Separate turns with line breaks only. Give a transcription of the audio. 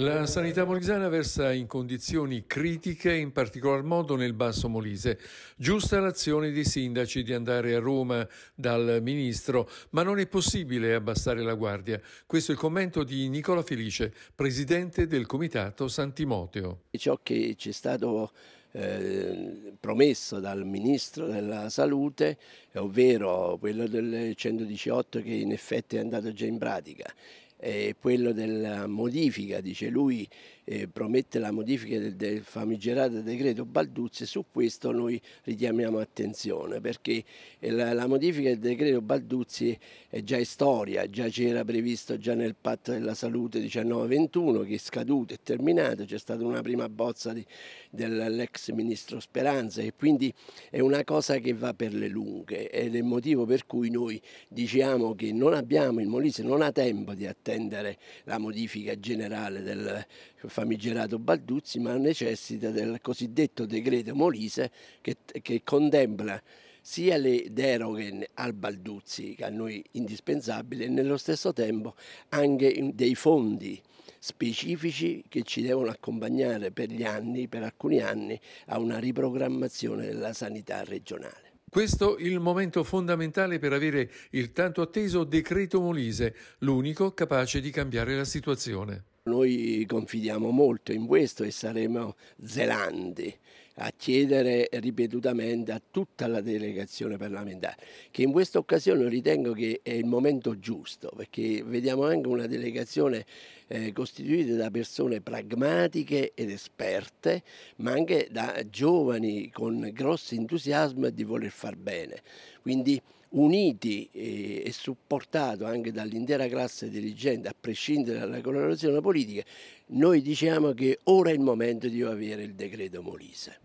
La sanità molisana versa in condizioni critiche, in particolar modo nel Basso Molise. Giusta l'azione dei sindaci di andare a Roma dal ministro, ma non è possibile abbassare la guardia. Questo è il commento di Nicola Felice, presidente del Comitato San Timoteo.
Ciò che ci è stato eh, promesso dal ministro della salute, ovvero quello del 118 che in effetti è andato già in pratica è quello della modifica, dice lui eh, promette la modifica del, del, famigerato decreto Balduzzi su questo noi richiamiamo attenzione perché la, la modifica del decreto Balduzzi è già storia, già c'era previsto già nel patto della salute 19-21 che è scaduto e terminato, c'è stata una prima bozza dell'ex ministro Speranza e quindi è una cosa che va per le lunghe ed è il motivo per cui noi diciamo che non abbiamo, il Molise non ha tempo di attivare attendere la modifica generale del famigerato Balduzzi, ma necessita del cosiddetto decreto Molise che, che contempla sia le deroghe al Balduzzi, che a noi indispensabile, e nello stesso tempo anche dei fondi specifici che ci devono accompagnare per gli anni, per alcuni anni, a una riprogrammazione della sanità regionale.
Questo il momento fondamentale per avere il tanto atteso decreto Molise, l'unico capace di cambiare la situazione. Noi
confidiamo molto in questo e saremo zelanti a chiedere ripetutamente a tutta la delegazione parlamentare, che in questa occasione ritengo che è il momento giusto, perché vediamo anche una delegazione eh, costituite da persone pragmatiche ed esperte, ma anche da giovani con grosso entusiasmo di voler far bene. Quindi uniti eh, e supportato anche dall'intera classe dirigente, a prescindere dalla colorazione politica, noi diciamo che ora è il momento di avere il decreto Molise.